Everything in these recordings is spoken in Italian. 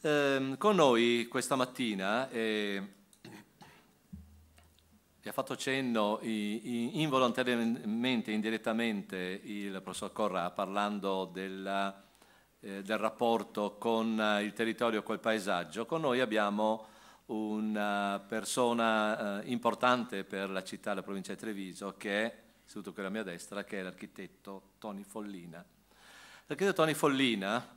Eh, con noi questa mattina, eh, vi ha fatto cenno i, i, involontariamente, indirettamente, il professor Corra parlando della, eh, del rapporto con eh, il territorio, col paesaggio. Con noi abbiamo una persona eh, importante per la città, la provincia di Treviso, che è seduto qui alla mia destra, che è l'architetto Tony Follina. L'architetto Tony Follina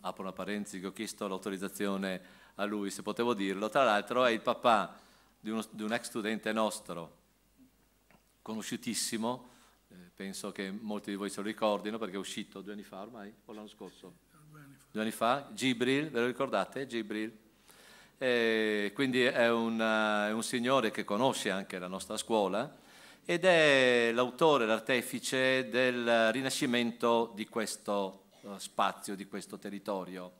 apro una parentesi che ho chiesto l'autorizzazione a lui se potevo dirlo, tra l'altro è il papà di, uno, di un ex studente nostro, conosciutissimo, eh, penso che molti di voi se lo ricordino perché è uscito due anni fa ormai, o l'anno scorso? Due anni fa, Gibril, ve lo ricordate? Gibril. E quindi è un, eh, è un signore che conosce anche la nostra scuola ed è l'autore, l'artefice del rinascimento di questo eh, spazio, di questo territorio.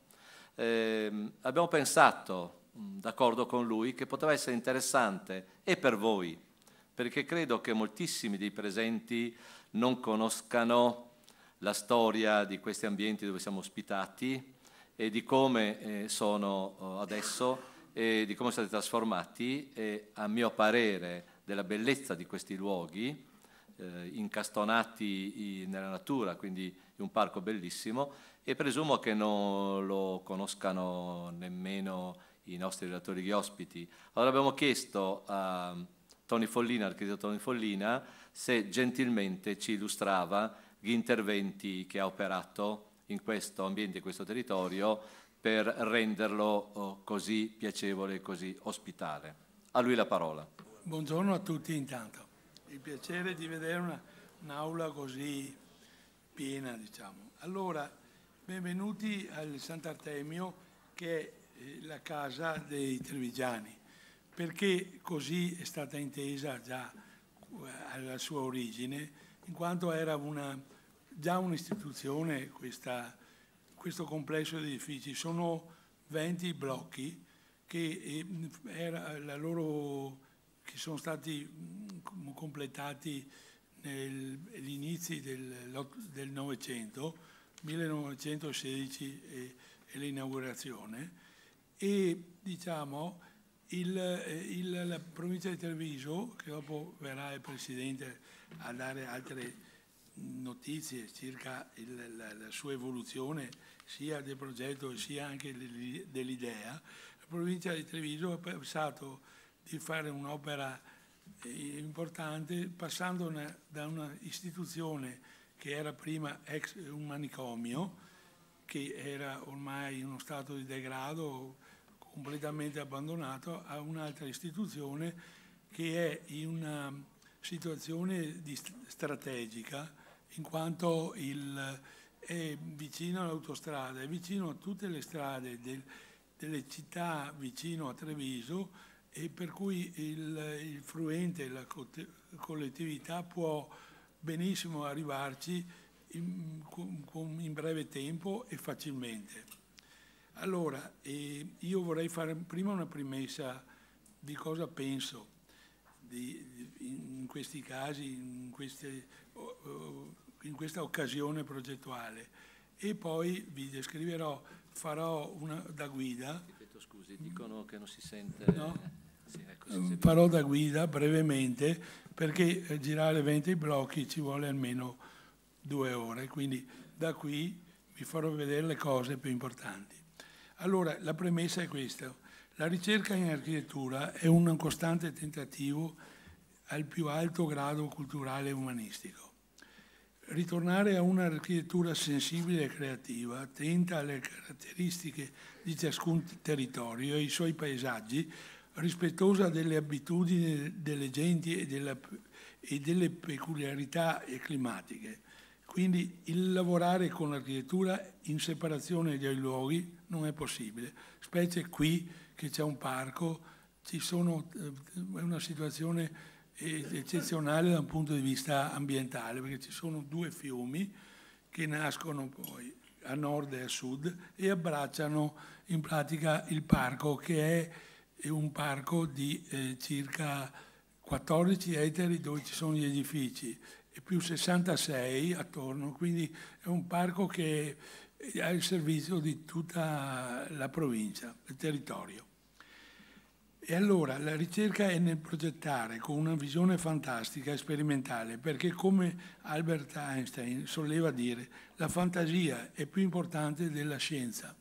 Eh, abbiamo pensato, mm, d'accordo con lui, che poteva essere interessante e per voi, perché credo che moltissimi dei presenti non conoscano la storia di questi ambienti dove siamo ospitati e di come eh, sono eh, adesso e di come sono stati trasformati e a mio parere della bellezza di questi luoghi eh, incastonati in, nella natura, quindi in un parco bellissimo e presumo che non lo conoscano nemmeno i nostri relatori gli ospiti. Allora abbiamo chiesto a Tony Follina, architetto Tony Follina, se gentilmente ci illustrava gli interventi che ha operato in questo ambiente, in questo territorio, per renderlo oh, così piacevole e così ospitale. A lui la parola. Buongiorno a tutti intanto il piacere di vedere un'aula così piena, diciamo. Allora, benvenuti al Sant'Artemio, che è eh, la casa dei Trevigiani, perché così è stata intesa già eh, alla sua origine, in quanto era una, già un'istituzione questo complesso di edifici. Sono 20 blocchi che eh, era, la loro che sono stati mm, completati negli inizi del Novecento, 1916 e, e l'inaugurazione, e diciamo il, eh, il, la provincia di Treviso, che dopo verrà il Presidente a dare altre notizie circa il, la, la, sua evoluzione sia del progetto sia anche dell'idea, la provincia di Treviso è passato di fare un'opera eh, importante passando una, da un'istituzione che era prima ex un manicomio, che era ormai in uno stato di degrado completamente abbandonato, a un'altra istituzione che è in una situazione di, strategica, in quanto il, è vicino all'autostrada, è vicino a tutte le strade del, delle città vicino a Treviso, e per cui il, il fruente, la collettività può benissimo arrivarci in, in breve tempo e facilmente. Allora, eh, io vorrei fare prima una premessa di cosa penso di, di, in questi casi, in, queste, in questa occasione progettuale e poi vi descriverò, farò una, da guida. Ripeto, scusi, dicono che non si sente... No? Eh, farò da guida brevemente perché eh, girare 20 blocchi ci vuole almeno due ore, quindi da qui vi farò vedere le cose più importanti. Allora, la premessa è questa. La ricerca in architettura è un costante tentativo al più alto grado culturale e umanistico. Ritornare a un'architettura sensibile e creativa, attenta alle caratteristiche di ciascun territorio e i suoi paesaggi, rispettosa delle abitudini delle genti e, della, e delle peculiarità climatiche. Quindi il lavorare con l'architettura in separazione dai luoghi non è possibile, specie qui che c'è un parco, sono, eh, è una situazione eh, eccezionale da un punto di vista ambientale, perché ci sono due fiumi che nascono poi a nord e a sud e abbracciano in pratica il parco che è è un parco di eh, circa 14 ettari dove ci sono gli edifici e più 66 attorno, quindi è un parco che è al servizio di tutta la provincia, il territorio. E allora la ricerca è nel progettare con una visione fantastica e sperimentale, perché come Albert Einstein soleva dire, la fantasia è più importante della scienza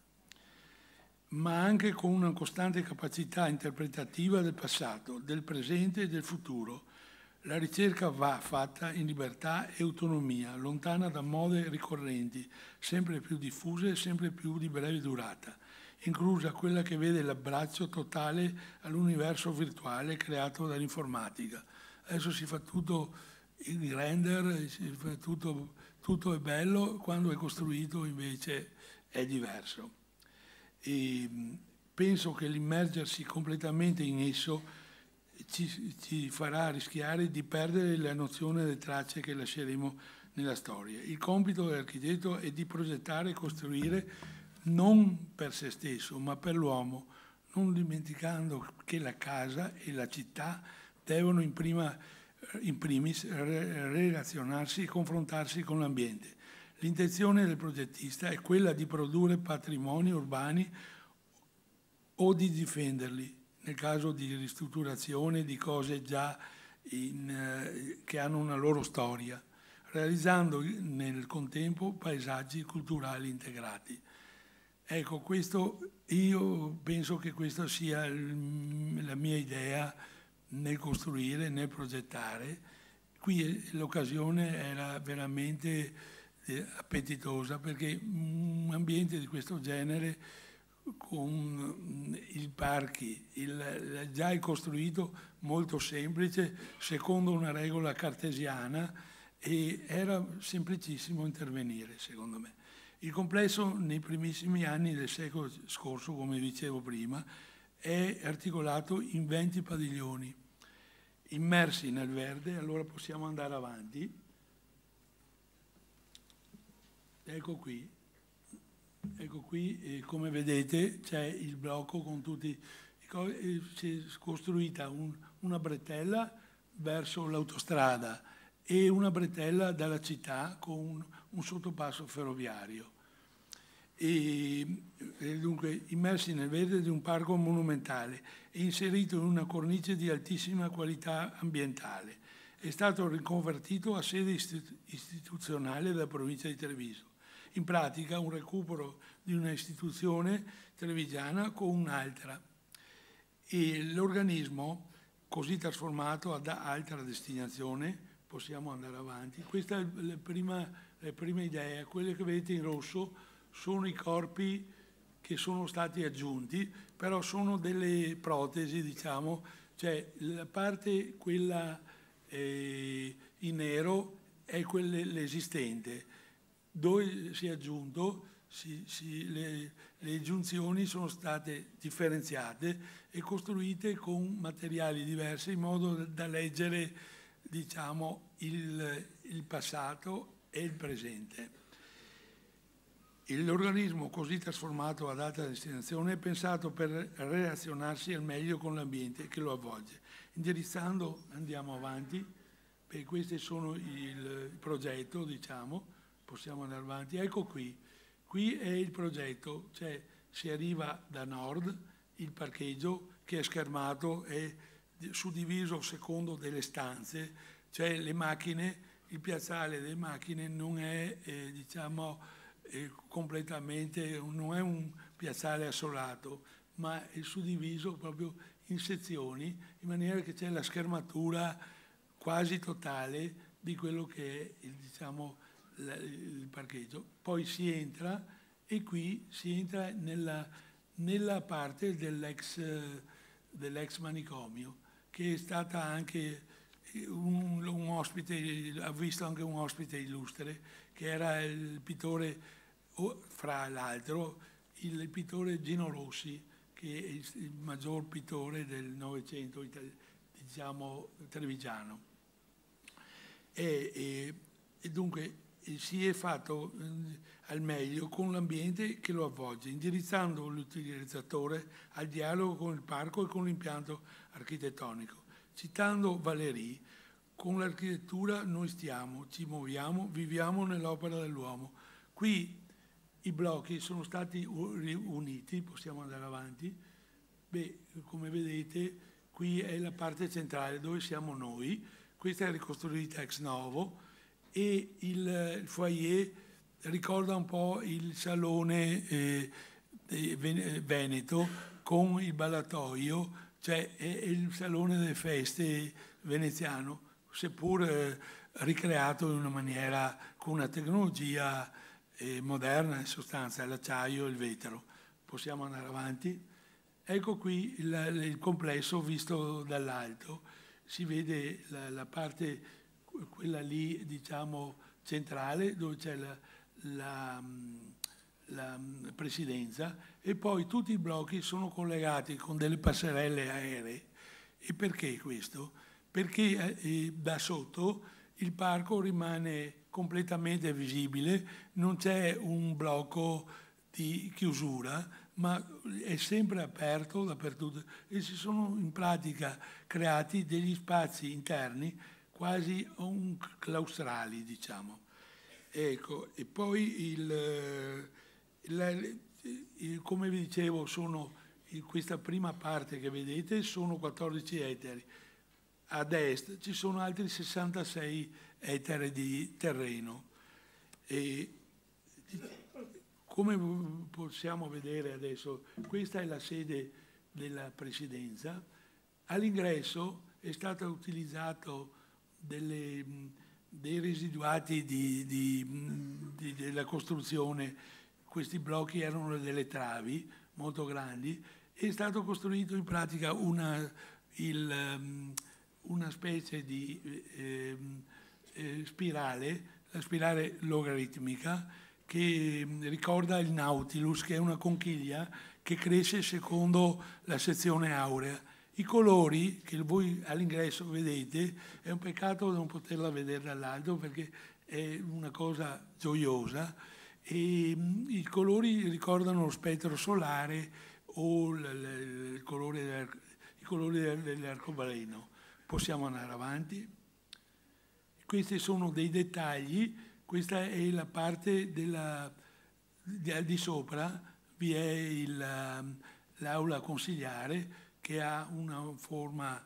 ma anche con una costante capacità interpretativa del passato, del presente e del futuro. La ricerca va fatta in libertà e autonomia, lontana da mode ricorrenti, sempre più diffuse e sempre più di breve durata, inclusa quella che vede l'abbraccio totale all'universo virtuale creato dall'informatica. Adesso si fa tutto il render, tutto, tutto è bello, quando è costruito invece è diverso e ehm, penso che l'immergersi completamente in esso ci, ci, farà rischiare di perdere la nozione delle tracce che lasceremo nella storia. Il compito dell'architetto è di progettare e costruire non per se stesso, ma per l'uomo, non dimenticando che la casa e la città devono in, prima, in primis relazionarsi e confrontarsi con l'ambiente. L'intenzione del progettista è quella di produrre patrimoni urbani o di difenderli nel caso di ristrutturazione di cose già in, eh, che hanno una loro storia, realizzando nel contempo paesaggi culturali integrati. Ecco, questo, io penso che questa sia la mia idea nel costruire, nel progettare. Qui eh, l'occasione era veramente eh, appetitosa perché un ambiente di questo genere con mm, i parchi, il, eh, già è costruito molto semplice, secondo una regola cartesiana e era semplicissimo intervenire, secondo me. Il complesso nei primissimi anni del secolo scorso, come dicevo prima, è articolato in 20 padiglioni immersi nel verde, allora possiamo andare avanti. Ecco qui, ecco qui come vedete c'è il blocco con tutti, si è costruita un, una bretella verso l'autostrada e una bretella dalla città con un, un sottopasso ferroviario. E, e dunque immersi nel verde di un parco monumentale e inserito in una cornice di altissima qualità ambientale. È stato riconvertito a sede istituzionale della provincia di Treviso in pratica un recupero di una istituzione trevigiana con un'altra e l'organismo così trasformato ad altra destinazione possiamo andare avanti. Questa è la prima, la prima idea, quelle che vedete in rosso sono i corpi che sono stati aggiunti, però sono delle protesi, diciamo, cioè la parte quella eh, in nero è l'esistente dove si è aggiunto si, si, le, le giunzioni sono state differenziate e costruite con materiali diversi in modo da leggere diciamo, il, il passato e il presente. L'organismo così trasformato ad alta destinazione è pensato per relazionarsi al meglio con l'ambiente che lo avvolge. Indirizzando, andiamo avanti, perché questo è il, il progetto, diciamo, possiamo andare avanti. Ecco qui, qui è il progetto, cioè si arriva da nord, il parcheggio che è schermato è suddiviso secondo delle stanze, cioè le macchine, il piazzale delle macchine non è, eh, diciamo, eh, completamente, non è un piazzale assolato, ma è suddiviso proprio in sezioni, in maniera che c'è la schermatura quasi totale di quello che è il, diciamo, il parcheggio, poi si entra e qui si entra nella, nella parte dell'ex dell'ex manicomio che è stata anche un, un ospite, ha visto anche un ospite illustre che era il pittore, fra l'altro, il pittore Gino Rossi che è il maggior pittore del Novecento diciamo trevigiano. E, e, e dunque si è fatto eh, al meglio con l'ambiente che lo avvolge, indirizzando l'utilizzatore al dialogo con il parco e con l'impianto architettonico. Citando Valéry, con l'architettura noi stiamo, ci muoviamo, viviamo nell'opera dell'uomo. Qui i blocchi sono stati riuniti, possiamo andare avanti. Beh, come vedete qui è la parte centrale dove siamo noi, questa è ricostruita ex novo, e eh, il, foyer ricorda un po' il salone eh, eh veneto con il ballatoio, cioè è, il salone delle feste veneziano, seppur eh, ricreato in una maniera con una tecnologia eh, moderna in sostanza, l'acciaio e il vetro. Possiamo andare avanti. Ecco qui il, il complesso visto dall'alto, si vede la, la parte quella lì diciamo centrale dove c'è la, la, la, presidenza e poi tutti i blocchi sono collegati con delle passerelle aeree. E perché questo? Perché eh, eh, da sotto il parco rimane completamente visibile, non c'è un blocco di chiusura, ma è sempre aperto dappertutto e si sono in pratica creati degli spazi interni quasi un claustrali, diciamo. Ecco, e poi il, eh, la, il, come vi dicevo, sono in questa prima parte che vedete sono 14 ettari. Ad est ci sono altri 66 ettari di terreno. E, come possiamo vedere adesso, questa è la sede della Presidenza. All'ingresso è stato utilizzato delle, dei residuati di, di, di, della costruzione. Questi blocchi erano delle travi molto grandi è stato costruito in pratica una, il, um, una specie di eh, eh, spirale, la spirale logaritmica, che um, ricorda il Nautilus, che è una conchiglia che cresce secondo la sezione aurea i colori che voi all'ingresso vedete è un peccato non poterla vedere dall'alto perché è una cosa gioiosa e mm, i colori ricordano lo spettro solare o il colore i colori dell'arcobaleno. Possiamo andare avanti. Questi sono dei dettagli, questa è la parte della, di, di sopra, vi è mm, l'aula consigliare, che ha una forma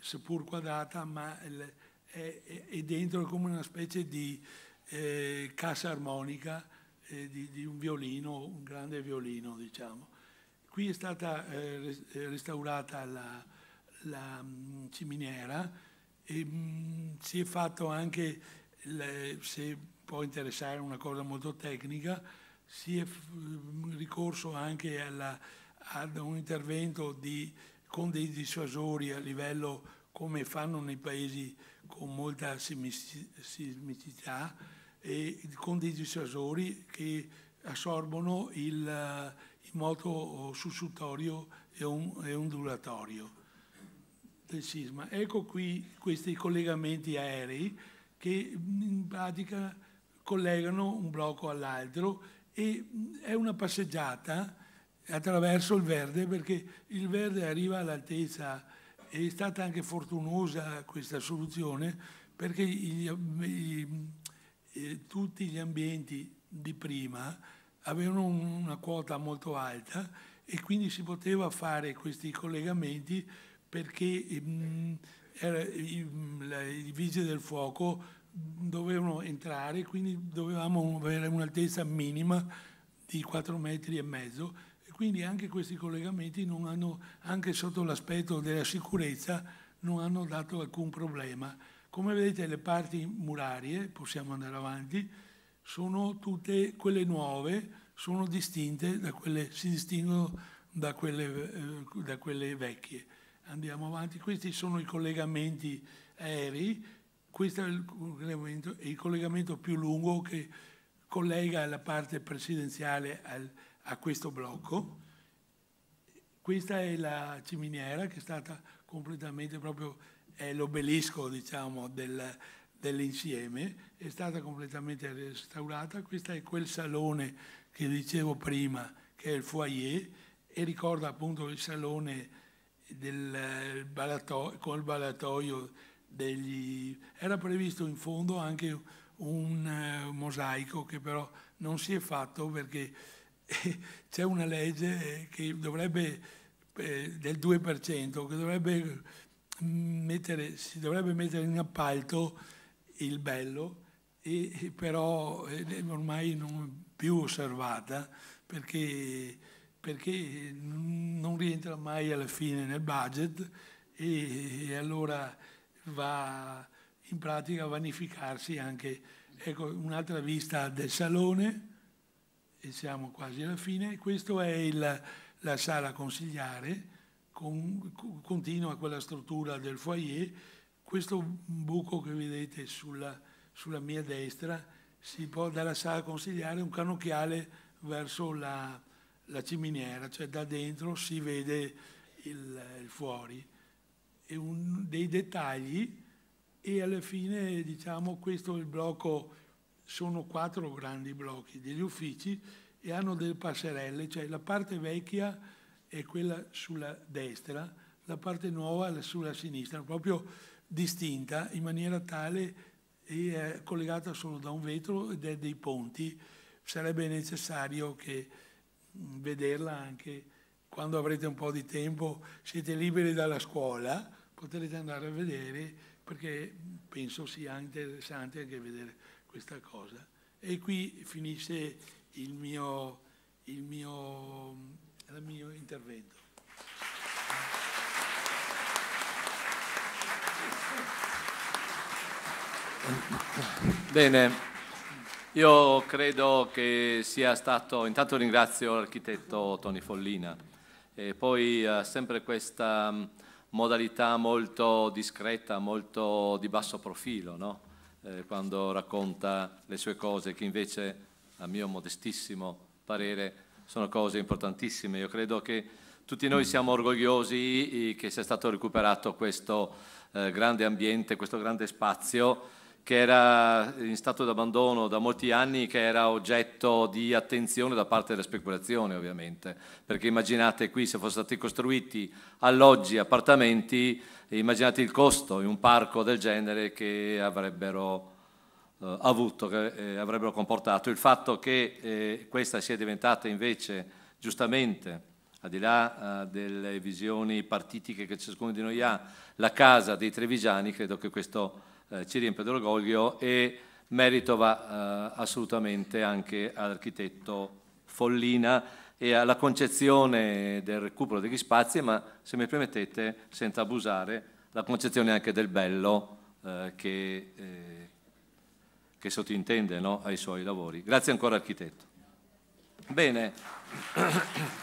seppur quadrata, ma è, è dentro come una specie di eh, cassa armonica eh, di, di, un violino, un grande violino, diciamo. Qui è stata eh, eh restaurata la, la mh, mm, ciminiera e mh, mm, si è fatto anche, le, se può interessare una cosa molto tecnica, si è mm, ricorso anche alla ad un intervento di, con dei dissuasori a livello come fanno nei paesi con molta sismicità e con dei dissuasori che assorbono il, il moto sussultorio e, on, e ondulatorio del sisma. Ecco qui questi collegamenti aerei che in pratica collegano un blocco all'altro e è una passeggiata attraverso il verde perché il verde arriva all'altezza. È stata anche fortunosa questa soluzione perché gli, i, eh, tutti gli ambienti di prima avevano una quota molto alta e quindi si poteva fare questi collegamenti perché ehm, era, i, la, i vigili del fuoco dovevano entrare, quindi dovevamo avere un'altezza minima di 4 metri e mezzo quindi anche questi collegamenti non hanno, anche sotto l'aspetto della sicurezza, non hanno dato alcun problema. Come vedete le parti murarie, possiamo andare avanti, sono tutte quelle nuove, sono distinte da quelle, si distinguono da quelle, eh, da quelle vecchie. Andiamo avanti, questi sono i collegamenti aerei, questo è il collegamento, il collegamento più lungo che collega la parte presidenziale al, a questo blocco. Questa è la ciminiera che è stata completamente proprio, è l'obelisco diciamo, del, dell'insieme, è stata completamente restaurata. Questo è quel salone che dicevo prima, che è il foyer, e ricorda appunto il salone del eh, balato, col balatoio degli... Era previsto in fondo anche un eh, mosaico che però non si è fatto perché c'è una legge dovrebbe, del 2% che dovrebbe eh, mm, mettere, si dovrebbe mettere in appalto il bello, e, però eh, eh, ormai non è più osservata perché, perché, non rientra mai alla fine nel budget e, e allora va in pratica a vanificarsi anche ecco, un'altra vista del salone e siamo quasi alla fine, questa è il, la sala consigliare, con, continua quella struttura del foyer, questo buco che vedete sulla, sulla mia destra si può dalla sala consigliare un canocchiale verso la, la ciminiera, cioè da dentro si vede il, il fuori. E un, dei dettagli e alla fine diciamo questo è il blocco sono quattro grandi blocchi degli uffici e hanno delle passerelle, cioè la parte vecchia è quella sulla destra, la parte nuova è sulla sinistra, proprio distinta in maniera tale e è eh, collegata solo da un vetro ed è dei ponti. Sarebbe necessario che mm, vederla anche quando avrete un po' di tempo, siete liberi dalla scuola, potrete andare a vedere perché mm, penso sia interessante anche vedere questa cosa. E qui finisce il mio, il mio, il mio intervento. Bene, io credo che sia stato, intanto ringrazio l'architetto Tony Follina e poi eh, sempre questa mm, modalità molto discreta, molto di basso profilo, no? eh, quando racconta le sue cose, che invece, a mio modestissimo parere, sono cose importantissime. Io credo che tutti noi siamo orgogliosi che sia stato recuperato questo eh, grande ambiente, questo grande spazio che era in stato d'abbandono da molti anni, che era oggetto di attenzione da parte della speculazione ovviamente, perché immaginate qui se fossero stati costruiti alloggi, appartamenti, immaginate il costo in un parco del genere che avrebbero eh, avuto, che eh, avrebbero comportato. Il fatto che eh, questa sia diventata invece giustamente al di là uh, delle visioni partitiche che ciascuno di noi ha, la casa dei trevigiani, credo che questo eh, ci riempie d'orgoglio e merito va eh, assolutamente anche all'architetto Follina e alla concezione del recupero degli spazi, ma se mi permettete, senza abusare, la concezione anche del bello eh, che, eh, che, sottintende no, ai suoi lavori. Grazie ancora architetto. Bene.